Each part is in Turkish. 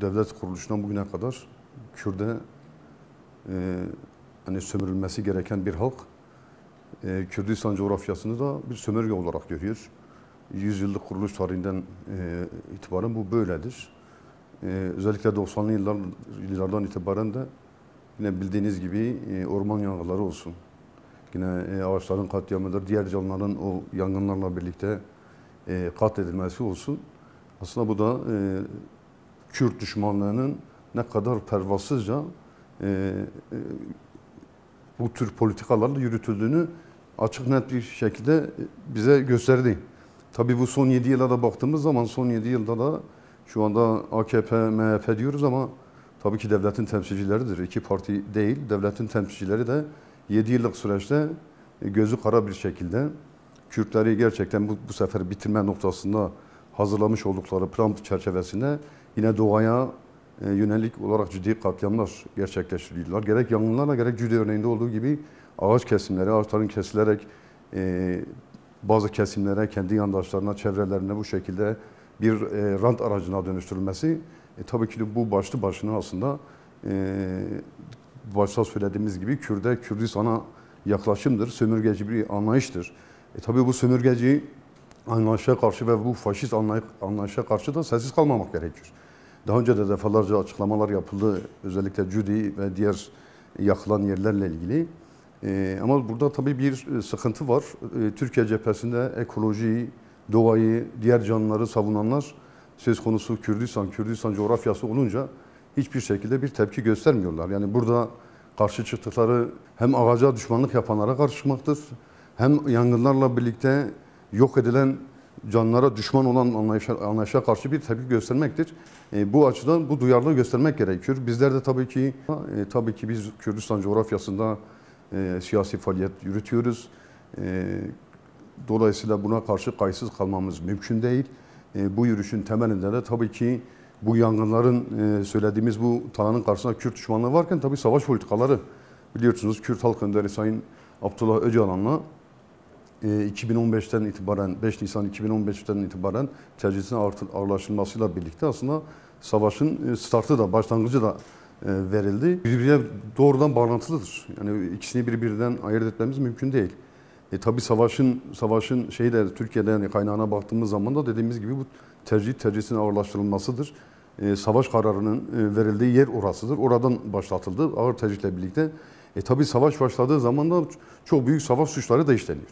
devlet kuruluşundan bugüne kadar Kürde e, hani sömürülmesi gereken bir halk e, Kürdistan coğrafyasını da bir sömürge olarak görüyor. Yüzyıllık kuruluş tarihinden e, itibaren bu böyledir. E, özellikle 90'lı yıllar, yıllardan itibaren de yine bildiğiniz gibi e, orman yangınları olsun. Yine e, ağaçların katliamıdır, diğer canlıların o yangınlarla birlikte e, katledilmesi olsun. Aslında bu da e, Kürt düşmanlığının ne kadar pervasızca e, e, bu tür politikalarla yürütüldüğünü açık net bir şekilde bize gösterdi. Tabii bu son 7 yıla da baktığımız zaman son 7 yılda da şu anda AKP, MHP diyoruz ama tabii ki devletin temsilcileridir. İki parti değil, devletin temsilcileri de 7 yıllık süreçte gözü kara bir şekilde Kürtleri gerçekten bu, bu sefer bitirme noktasında hazırlamış oldukları plan çerçevesinde yine doğaya e, yönelik olarak ciddi katliamlar gerçekleştiriyorlar. Gerek yangınlarla gerek Cüde örneğinde olduğu gibi ağaç kesimleri, ağaçların kesilerek e, bazı kesimlere, kendi yandaşlarına, çevrelerine bu şekilde bir e, rant aracına dönüştürülmesi e, tabii ki de bu başlı başına aslında e, başta söylediğimiz gibi Kürde, Kürdistan'a yaklaşımdır, sömürgeci bir anlayıştır. E, tabii bu sömürgeci anlayışa karşı ve bu faşist anlayışa karşı da sessiz kalmamak gerekiyor. Daha önce de defalarca açıklamalar yapıldı. Özellikle Cudi ve diğer yakılan yerlerle ilgili. Ee, ama burada tabii bir e, sıkıntı var. Ee, Türkiye cephesinde ekolojiyi, doğayı, diğer canlıları savunanlar söz konusu Kürdistan, Kürdistan coğrafyası olunca hiçbir şekilde bir tepki göstermiyorlar. Yani burada karşı çıktıkları hem ağaca düşmanlık yapanlara karşı çıkmaktır, hem yangınlarla birlikte yok edilen canlara düşman olan anlayışa, anlayışa karşı bir tepki göstermektir. E, bu açıdan bu duyarlılığı göstermek gerekiyor. Bizler de tabii ki e, tabii ki biz Kürdistan coğrafyasında e, siyasi faaliyet yürütüyoruz. Dolayısıyla buna karşı kayıtsız kalmamız mümkün değil. Bu yürüyüşün temelinde de tabii ki bu yangınların söylediğimiz bu talanın karşısında Kürt düşmanlığı varken tabii savaş politikaları biliyorsunuz Kürt Halk Önderi Sayın Abdullah Öcalan'la 2015'ten itibaren 5 Nisan 2015'ten itibaren tecrübesinin ağırlaşılmasıyla birlikte aslında savaşın e, startı da başlangıcı da e, verildi. Birbirine doğrudan bağlantılıdır. Yani ikisini birbirinden ayırt etmemiz mümkün değil. E tabi savaşın savaşın şeyi de Türkiye'de yani kaynağına baktığımız zaman da dediğimiz gibi bu tercih tercihin ağırlaştırılmasıdır. E, savaş kararının e, verildiği yer orasıdır. Oradan başlatıldı ağır tercihle birlikte. E tabi savaş başladığı zaman da çok büyük savaş suçları da işleniyor.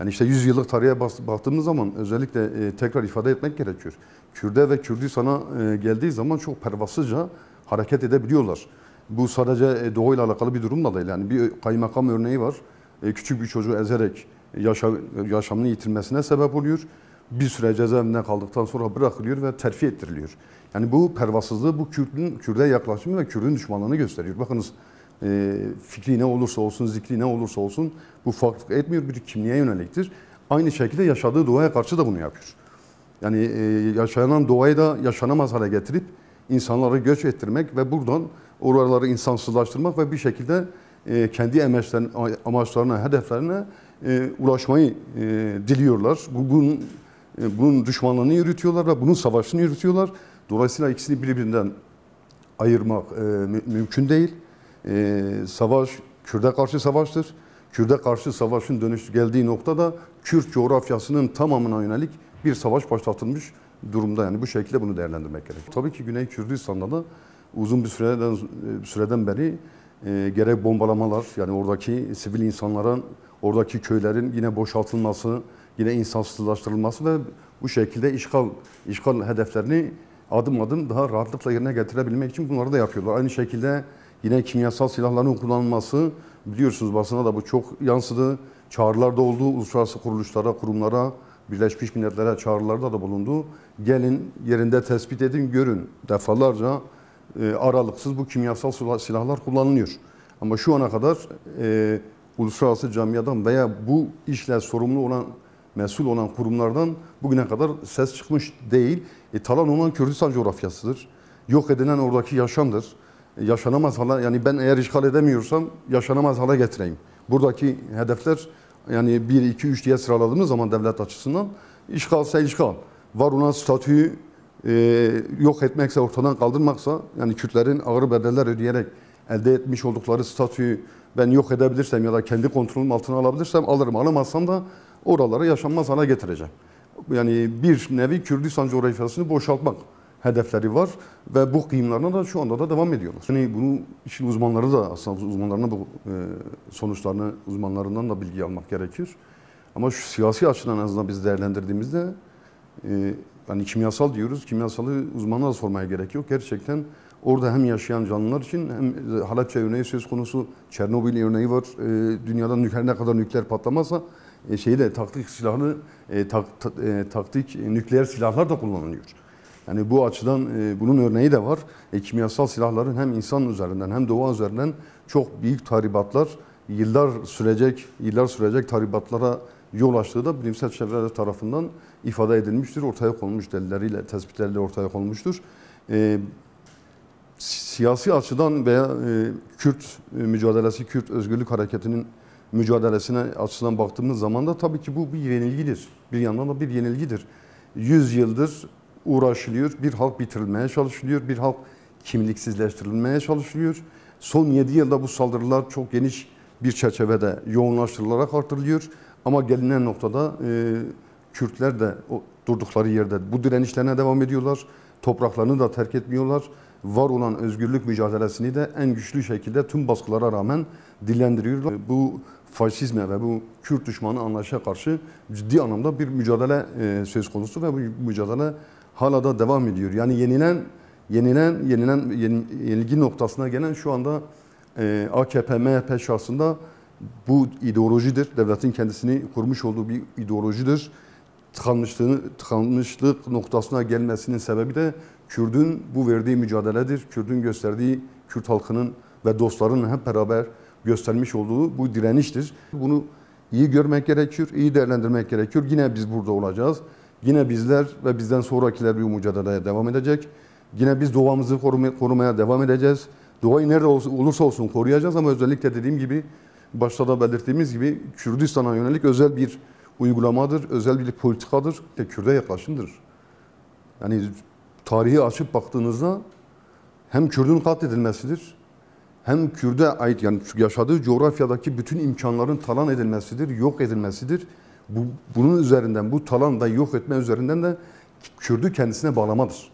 Yani işte 100 yıllık tarihe baktığımız zaman özellikle e, tekrar ifade etmek gerekiyor. Kürde ve Kürdistan'a e, geldiği zaman çok pervasızca hareket edebiliyorlar. Bu sadece e, Doğu ile alakalı bir durumla değil. Yani bir kaymakam örneği var. E, küçük bir çocuğu ezerek yaşa, yaşamını yitirmesine sebep oluyor. Bir süre cezaevinde kaldıktan sonra bırakılıyor ve terfi ettiriliyor. Yani bu pervasızlığı, bu Kürt'ün Kürt'e yaklaşımı ve Kürt'ün düşmanlığını gösteriyor. Bakınız e, fikri ne olursa olsun, zikri ne olursa olsun bu farklılık etmiyor bir kimliğe yöneliktir. Aynı şekilde yaşadığı doğaya karşı da bunu yapıyor. Yani e, yaşanan doğayı da yaşanamaz hale getirip insanları göç ettirmek ve buradan oraları insansızlaştırmak ve bir şekilde e, kendi amaçlarına, hedeflerine e, ulaşmayı diliyorlar. bunun, bunun düşmanlığını yürütüyorlar ve bunun savaşını yürütüyorlar. Dolayısıyla ikisini birbirinden ayırmak mümkün değil e, savaş Kürt'e karşı savaştır. Kürt'e karşı savaşın dönüşü geldiği noktada Kürt coğrafyasının tamamına yönelik bir savaş başlatılmış durumda. Yani bu şekilde bunu değerlendirmek gerek. Tabii ki Güney Kürdistan'da da uzun bir süreden, süreden beri e, gerek bombalamalar yani oradaki sivil insanların oradaki köylerin yine boşaltılması, yine insansızlaştırılması ve bu şekilde işgal işgal hedeflerini adım adım daha rahatlıkla yerine getirebilmek için bunları da yapıyorlar. Aynı şekilde Yine kimyasal silahların kullanılması biliyorsunuz basına da bu çok yansıdı. Çağrılarda da oldu uluslararası kuruluşlara, kurumlara, Birleşmiş Milletler'e çağrılarda da bulundu. Gelin yerinde tespit edin, görün. Defalarca e, aralıksız bu kimyasal silahlar kullanılıyor. Ama şu ana kadar e, uluslararası camiadan veya bu işle sorumlu olan mesul olan kurumlardan bugüne kadar ses çıkmış değil. E, talan olan Kürdistan coğrafyasıdır. Yok edilen oradaki yaşamdır yaşanamaz hala yani ben eğer işgal edemiyorsam yaşanamaz hala getireyim. Buradaki hedefler yani 1, 2, 3 diye sıraladığımız zaman devlet açısından işgalse işgal. Var olan statüyü e, yok etmekse, ortadan kaldırmaksa yani Kürtlerin ağır bedeller ödeyerek elde etmiş oldukları statüyü ben yok edebilirsem ya da kendi kontrolüm altına alabilirsem alırım. Alamazsam da oraları yaşanmaz hale getireceğim. Yani bir nevi Kürdistan coğrafyasını boşaltmak hedefleri var ve bu kıyımlarına da şu anda da devam ediyorlar. Yani bunu işin uzmanları da aslında uzmanlarına bu e, sonuçlarını uzmanlarından da bilgi almak gerekir. Ama şu siyasi açıdan en azından biz değerlendirdiğimizde e, yani kimyasal diyoruz. Kimyasalı uzmanlara sormaya gerek yok. Gerçekten orada hem yaşayan canlılar için hem Halepçe örneği söz konusu Çernobil örneği var. E, Dünyada nükleer ne kadar nükleer patlamazsa şeyde taktik silahını tak, taktik nükleer silahlar da kullanılıyor. Yani bu açıdan e, bunun örneği de var. E, kimyasal silahların hem insan üzerinden hem doğa üzerinden çok büyük tahribatlar, yıllar sürecek, yıllar sürecek tahribatlara yol açtığı da bilimsel çevreler tarafından ifade edilmiştir, ortaya konmuş delilleriyle, tespitleriyle ortaya konmuştur. E, siyasi açıdan veya e, Kürt mücadelesi, Kürt özgürlük hareketinin mücadelesine açıdan baktığımız zaman da tabii ki bu bir yenilgidir. Bir yandan da bir yenilgidir. 100 yıldır uğraşılıyor, bir halk bitirilmeye çalışılıyor, bir halk kimliksizleştirilmeye çalışılıyor. Son 7 yılda bu saldırılar çok geniş bir çerçevede yoğunlaştırılarak artırılıyor. Ama gelinen noktada e, Kürtler de o, durdukları yerde bu direnişlerine devam ediyorlar. Topraklarını da terk etmiyorlar. Var olan özgürlük mücadelesini de en güçlü şekilde tüm baskılara rağmen dillendiriyorlar. Bu faşizme ve bu Kürt düşmanı anlayışa karşı ciddi anlamda bir mücadele e, söz konusu ve bu mücadele hala da devam ediyor. Yani yenilen yenilen yenilen yenilgi noktasına gelen şu anda e, AKP MHP şahsında bu ideolojidir. Devletin kendisini kurmuş olduğu bir ideolojidir. Tıkanmışlığını, tıkanmışlık noktasına gelmesinin sebebi de Kürt'ün bu verdiği mücadeledir. Kürt'ün gösterdiği Kürt halkının ve dostlarının hep beraber göstermiş olduğu bu direniştir. Bunu iyi görmek gerekiyor, iyi değerlendirmek gerekiyor. Yine biz burada olacağız. Yine bizler ve bizden sonrakiler bir mücadeleye devam edecek. Yine biz doğamızı korumaya devam edeceğiz. Doğayı nerede olursa olsun koruyacağız ama özellikle dediğim gibi başta da belirttiğimiz gibi Kürdistan'a yönelik özel bir uygulamadır, özel bir politikadır ve Kürt'e yaklaşımdır. Yani tarihi açıp baktığınızda hem Kürt'ün katledilmesidir, hem Kürt'e ait yani yaşadığı coğrafyadaki bütün imkanların talan edilmesidir, yok edilmesidir bu, bunun üzerinden, bu talan da yok etme üzerinden de Kürt'ü kendisine bağlamadır.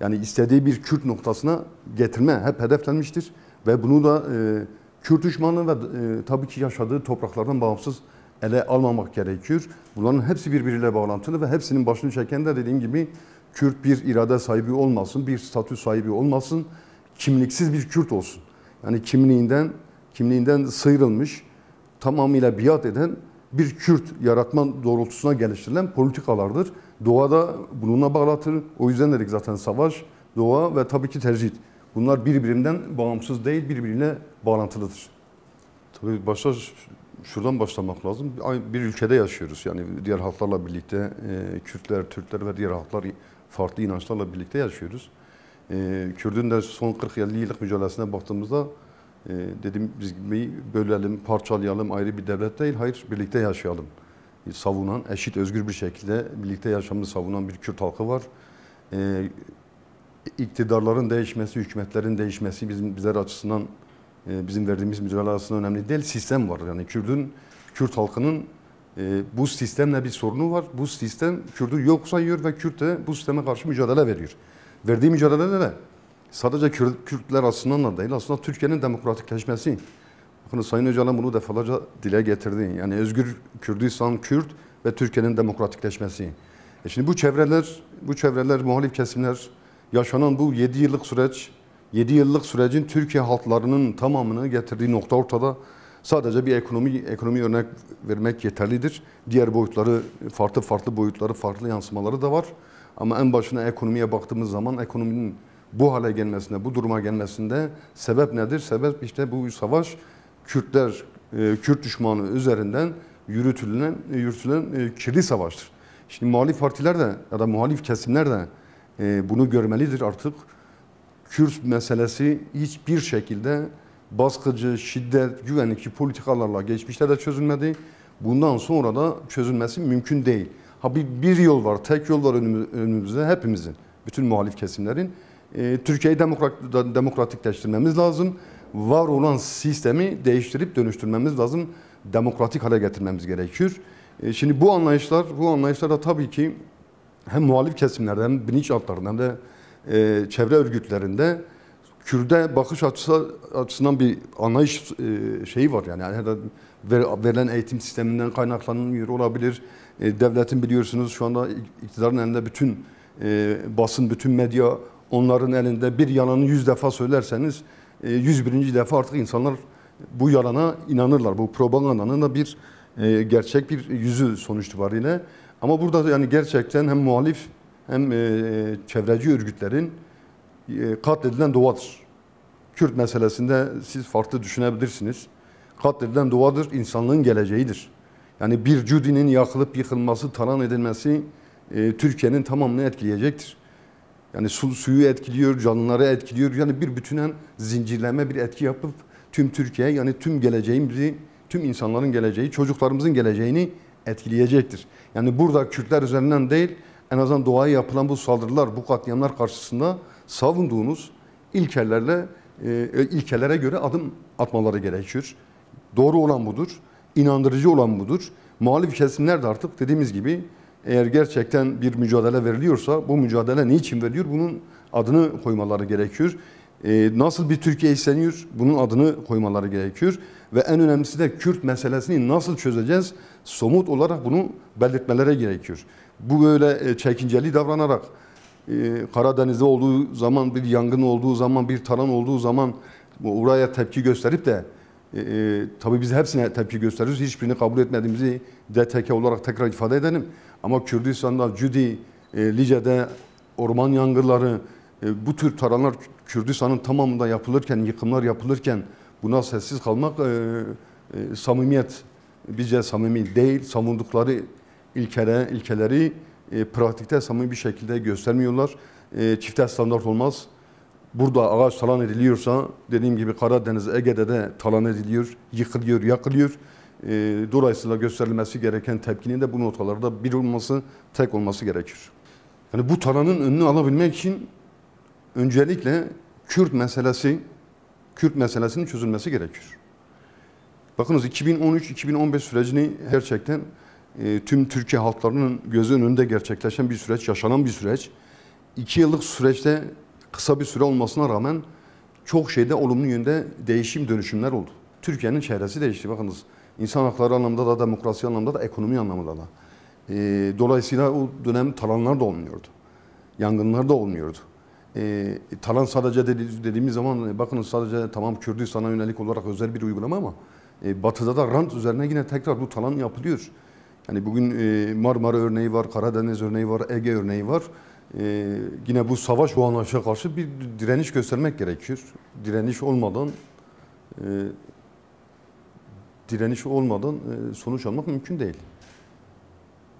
Yani istediği bir Kürt noktasına getirme hep hedeflenmiştir. Ve bunu da e, Kürt düşmanlığı ve e, tabii ki yaşadığı topraklardan bağımsız ele almamak gerekiyor. Bunların hepsi birbiriyle bağlantılı ve hepsinin başını çeken de dediğim gibi Kürt bir irade sahibi olmasın, bir statü sahibi olmasın, kimliksiz bir Kürt olsun. Yani kimliğinden kimliğinden sıyrılmış, tamamıyla biat eden bir Kürt yaratma doğrultusuna geliştirilen politikalardır. Doğa da bununla bağlatır. O yüzden dedik zaten savaş, doğa ve tabii ki tercih. Bunlar birbirinden bağımsız değil, birbirine bağlantılıdır. Tabii başta şuradan başlamak lazım. Bir ülkede yaşıyoruz. Yani diğer halklarla birlikte e, Kürtler, Türkler ve diğer halklar farklı inançlarla birlikte yaşıyoruz. E, Kürtün de son 40-50 yıllık mücadelesine baktığımızda ee, dedim biz gibi bölelim, parçalayalım ayrı bir devlet değil. Hayır birlikte yaşayalım. savunan, eşit, özgür bir şekilde birlikte yaşamını savunan bir Kürt halkı var. E, iktidarların değişmesi, hükümetlerin değişmesi bizim bizler açısından e, bizim verdiğimiz mücadele açısından önemli değil. Sistem var. Yani Kürt'ün, Kürt halkının e, bu sistemle bir sorunu var. Bu sistem Kürt'ü yok sayıyor ve Kürt de bu sisteme karşı mücadele veriyor. Verdiği mücadele de sadece Kürt, Kürtler aslında da değil, aslında Türkiye'nin demokratikleşmesi. Bakın Sayın Öcalan bunu defalarca dile getirdi. Yani özgür Kürdistan, Kürt ve Türkiye'nin demokratikleşmesi. E şimdi bu çevreler, bu çevreler, muhalif kesimler yaşanan bu 7 yıllık süreç, 7 yıllık sürecin Türkiye halklarının tamamını getirdiği nokta ortada. Sadece bir ekonomi ekonomi örnek vermek yeterlidir. Diğer boyutları, farklı farklı boyutları, farklı yansımaları da var. Ama en başına ekonomiye baktığımız zaman ekonominin bu hale gelmesinde, bu duruma gelmesinde sebep nedir? Sebep işte bu savaş Kürtler, e, Kürt düşmanı üzerinden yürütülen, yürütülen e, kirli savaştır. Şimdi muhalif partiler de ya da muhalif kesimler de e, bunu görmelidir artık. Kürt meselesi hiçbir şekilde baskıcı, şiddet, güvenlikçi politikalarla geçmişte de çözülmedi. Bundan sonra da çözülmesi mümkün değil. Ha bir, bir yol var, tek yol var önümüzde hepimizin, bütün muhalif kesimlerin. Ee, Türkiye'yi demokrat, demokratikleştirmemiz lazım. Var olan sistemi değiştirip dönüştürmemiz lazım. Demokratik hale getirmemiz gerekiyor. Ee, şimdi bu anlayışlar, bu anlayışlarda tabii ki hem muhalif kesimlerden hem bilinç altlarından da e, çevre örgütlerinde Kürde bakış açısı açısından bir anlayış e, şeyi var yani. yani verilen eğitim sisteminden kaynaklanıyor olabilir. E, devletin biliyorsunuz şu anda iktidarın elinde bütün basın, bütün medya onların elinde bir yalanı yüz defa söylerseniz e, yüz birinci defa artık insanlar bu yalana inanırlar. Bu propagandanın da bir e, gerçek bir yüzü sonuç itibariyle. Ama burada yani gerçekten hem muhalif hem e, çevreci örgütlerin katledilen doğadır. Kürt meselesinde siz farklı düşünebilirsiniz. Katledilen doğadır, insanlığın geleceğidir. Yani bir cudinin yakılıp yıkılması, talan edilmesi Türkiye'nin tamamını etkileyecektir. Yani su, suyu etkiliyor, canlıları etkiliyor. Yani bir bütünen zincirleme bir etki yapıp tüm Türkiye yani tüm geleceğimizi, tüm insanların geleceği, çocuklarımızın geleceğini etkileyecektir. Yani burada Kürtler üzerinden değil, en azından doğaya yapılan bu saldırılar, bu katliamlar karşısında savunduğunuz ilkelerle e, ilkelere göre adım atmaları gerekiyor. Doğru olan budur, inandırıcı olan budur. Muhalif kesimler de artık dediğimiz gibi eğer gerçekten bir mücadele veriliyorsa bu mücadele niçin veriliyor? Bunun adını koymaları gerekiyor. E, nasıl bir Türkiye isteniyor? Bunun adını koymaları gerekiyor. Ve en önemlisi de Kürt meselesini nasıl çözeceğiz? Somut olarak bunu belirtmelere gerekiyor. Bu böyle e, çekinceli davranarak e, Karadeniz'de olduğu zaman, bir yangın olduğu zaman, bir talan olduğu zaman oraya tepki gösterip de e, e, tabii biz hepsine tepki gösteriyoruz. Hiçbirini kabul etmediğimizi DTK olarak tekrar ifade edelim. Ama Kürdistan'da, Cüdi, e, Lice'de orman yangınları, e, bu tür taranlar Kürdistan'ın tamamında yapılırken, yıkımlar yapılırken buna sessiz kalmak e, e, samimiyet, bize samimi değil, savundukları ilkere, ilkeleri e, pratikte samimi bir şekilde göstermiyorlar. E, çifte standart olmaz. Burada ağaç talan ediliyorsa, dediğim gibi Karadeniz, Ege'de de talan ediliyor, yıkılıyor, yakılıyor e, dolayısıyla gösterilmesi gereken tepkinin de bu notalarda bir olması, tek olması gerekir. Yani bu taranın önünü alabilmek için öncelikle Kürt meselesi, Kürt meselesinin çözülmesi gerekir. Bakınız 2013-2015 sürecini gerçekten e, tüm Türkiye halklarının gözü önünde gerçekleşen bir süreç, yaşanan bir süreç. İki yıllık süreçte kısa bir süre olmasına rağmen çok şeyde olumlu yönde değişim dönüşümler oldu. Türkiye'nin çehresi değişti. Bakınız insan hakları anlamında da, demokrasi anlamında da, ekonomi anlamında da. E, dolayısıyla o dönem talanlar da olmuyordu. Yangınlar da olmuyordu. E, talan sadece dediğimiz zaman e, bakın sadece tamam Kürdistan'a yönelik olarak özel bir uygulama ama e, batıda da rant üzerine yine tekrar bu talan yapılıyor. Yani bugün e, Marmara örneği var, Karadeniz örneği var, Ege örneği var. E, yine bu savaş bu anlaşa karşı bir direniş göstermek gerekiyor. Direniş olmadan e, direniş olmadan e, sonuç almak mümkün değil.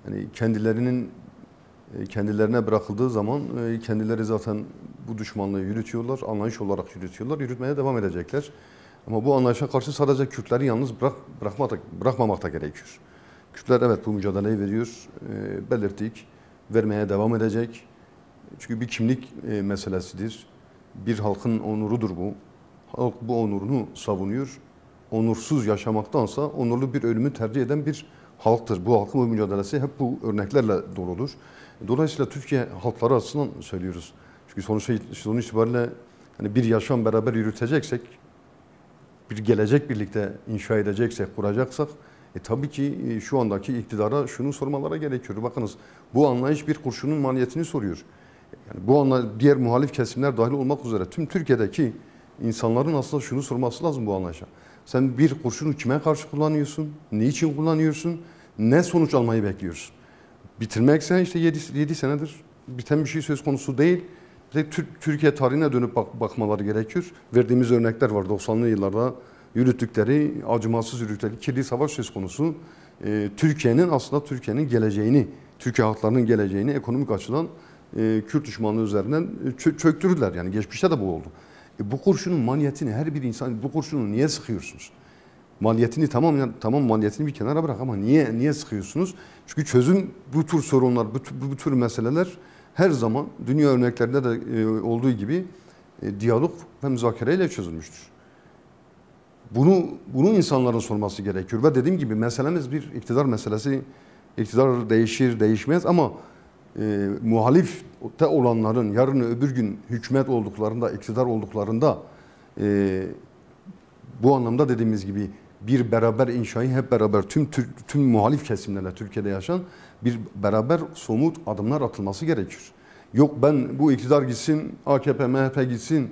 Yani kendilerinin e, kendilerine bırakıldığı zaman e, kendileri zaten bu düşmanlığı yürütüyorlar, anlayış olarak yürütüyorlar, yürütmeye devam edecekler. Ama bu anlayışa karşı sadece Kürtleri yalnız bırak, bırakmak, da, bırakmamak da gerekiyor. Kürtler evet bu mücadeleyi veriyor, belirttik, vermeye devam edecek. Çünkü bir kimlik meselesidir, bir halkın onurudur bu. Halk bu onurunu savunuyor onursuz yaşamaktansa onurlu bir ölümü tercih eden bir halktır. Bu halkın bu mücadelesi hep bu örneklerle doludur. Dolayısıyla Türkiye halkları açısından söylüyoruz. Çünkü sonuçta sonuç itibariyle hani bir yaşam beraber yürüteceksek, bir gelecek birlikte inşa edeceksek, kuracaksak e tabii ki e, şu andaki iktidara şunu sormalara gerekiyor. Bakınız bu anlayış bir kurşunun maliyetini soruyor. Yani bu anla diğer muhalif kesimler dahil olmak üzere tüm Türkiye'deki insanların aslında şunu sorması lazım bu anlayışa. Sen bir kurşunu kime karşı kullanıyorsun? Niçin kullanıyorsun? Ne sonuç almayı bekliyorsun? Bitirmekse işte 7, 7 senedir biten bir şey söz konusu değil. Türkiye tarihine dönüp bak bakmaları gerekiyor. Verdiğimiz örnekler var 90'lı yıllarda yürüttükleri, acımasız yürüttükleri kirli savaş söz konusu. E, Türkiye'nin aslında Türkiye'nin geleceğini, Türkiye halklarının geleceğini ekonomik açıdan e, Kürt düşmanlığı üzerinden çö çöktürdüler. Yani geçmişte de bu oldu. E bu kurşunun maniyetini her bir insan bu kurşunu niye sıkıyorsunuz? Maliyetini tamam tamam maliyetini bir kenara bırak ama niye niye sıkıyorsunuz? Çünkü çözüm bu tür sorunlar, bu, bu, bu tür meseleler her zaman dünya örneklerinde de e, olduğu gibi e, diyalog ve müzakereyle çözülmüştür. Bunu bunu insanların sorması gerekiyor ve dediğim gibi meselemiz bir iktidar meselesi. İktidar değişir, değişmez ama e, muhalifte olanların yarın öbür gün hükümet olduklarında, iktidar olduklarında e, bu anlamda dediğimiz gibi bir beraber inşayı hep beraber tüm tüm muhalif kesimlerle Türkiye'de yaşayan bir beraber somut adımlar atılması gerekir. Yok ben bu iktidar gitsin, AKP, MHP gitsin,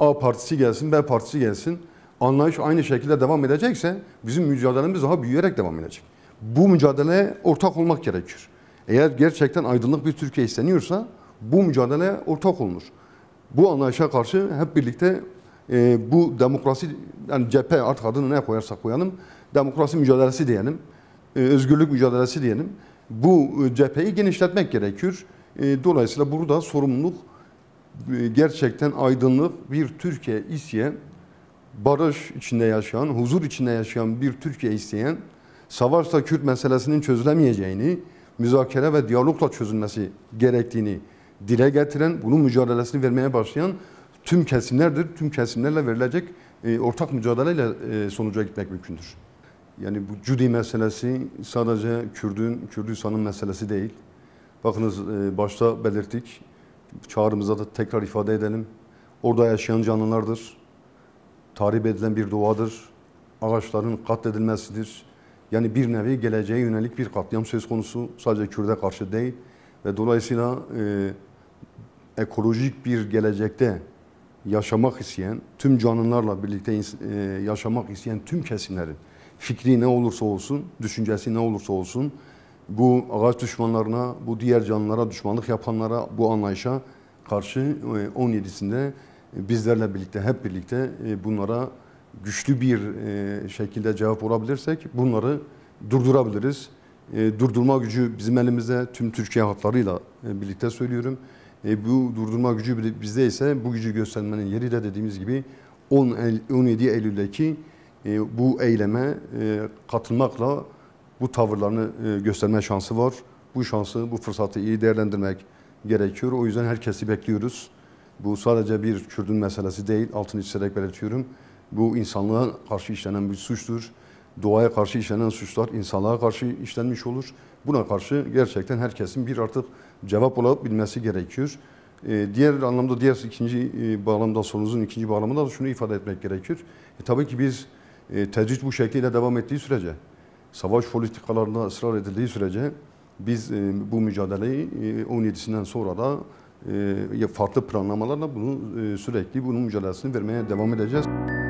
A partisi gelsin, B partisi gelsin. Anlayış aynı şekilde devam edecekse bizim mücadelemiz daha büyüyerek devam edecek. Bu mücadeleye ortak olmak gerekir. Eğer gerçekten aydınlık bir Türkiye isteniyorsa bu mücadele ortak olmuş. Bu anlayışa karşı hep birlikte e, bu demokrasi, yani cephe artık adını ne koyarsak koyalım, demokrasi mücadelesi diyelim, e, özgürlük mücadelesi diyelim. Bu e, cepheyi genişletmek gerekiyor. E, dolayısıyla burada sorumluluk e, gerçekten aydınlık bir Türkiye isteyen, barış içinde yaşayan, huzur içinde yaşayan bir Türkiye isteyen, savaşta Kürt meselesinin çözülemeyeceğini, müzakere ve diyalogla çözülmesi gerektiğini dile getiren, bunun mücadelesini vermeye başlayan tüm kesimlerdir. Tüm kesimlerle verilecek e, ortak mücadeleyle e, sonuca gitmek mümkündür. Yani bu Cudi meselesi sadece Kürdün, Kürdistan'ın meselesi değil. Bakınız e, başta belirttik, çağrımıza da tekrar ifade edelim. Orada yaşayan canlılardır, tahrip edilen bir doğadır, ağaçların katledilmesidir, yani bir nevi geleceğe yönelik bir katliam söz konusu sadece Kürt'e karşı değil ve dolayısıyla e, ekolojik bir gelecekte yaşamak isteyen, tüm canlılarla birlikte e, yaşamak isteyen tüm kesimlerin fikri ne olursa olsun, düşüncesi ne olursa olsun bu ağaç düşmanlarına, bu diğer canlılara düşmanlık yapanlara, bu anlayışa karşı 17'sinde e, e, bizlerle birlikte, hep birlikte e, bunlara güçlü bir e, şekilde cevap olabilirsek bunları durdurabiliriz. E, durdurma gücü bizim elimizde tüm Türkiye halklarıyla e, birlikte söylüyorum. bu durdurma gücü bizde ise bu gücü göstermenin yeri de dediğimiz gibi 10 17 Eylül'deki bu eyleme katılmakla bu tavırlarını gösterme şansı var. Bu şansı, bu fırsatı iyi değerlendirmek gerekiyor. O yüzden herkesi bekliyoruz. Bu sadece bir Kürtün meselesi değil, altını çizerek belirtiyorum. Bu insanlığa karşı işlenen bir suçtur. Doğaya karşı işlenen suçlar insanlığa karşı işlenmiş olur. Buna karşı gerçekten herkesin bir artık cevap olarak bilmesi gerekiyor. E, diğer anlamda, diğer ikinci e, bağlamda, sorunuzun ikinci bağlamında da şunu ifade etmek gerekiyor. E, tabii ki biz e, tecrit bu şekilde devam ettiği sürece, savaş politikalarında ısrar edildiği sürece biz e, bu mücadeleyi e, 17'sinden sonra da e, farklı planlamalarla bunu e, sürekli bunun mücadelesini vermeye devam edeceğiz.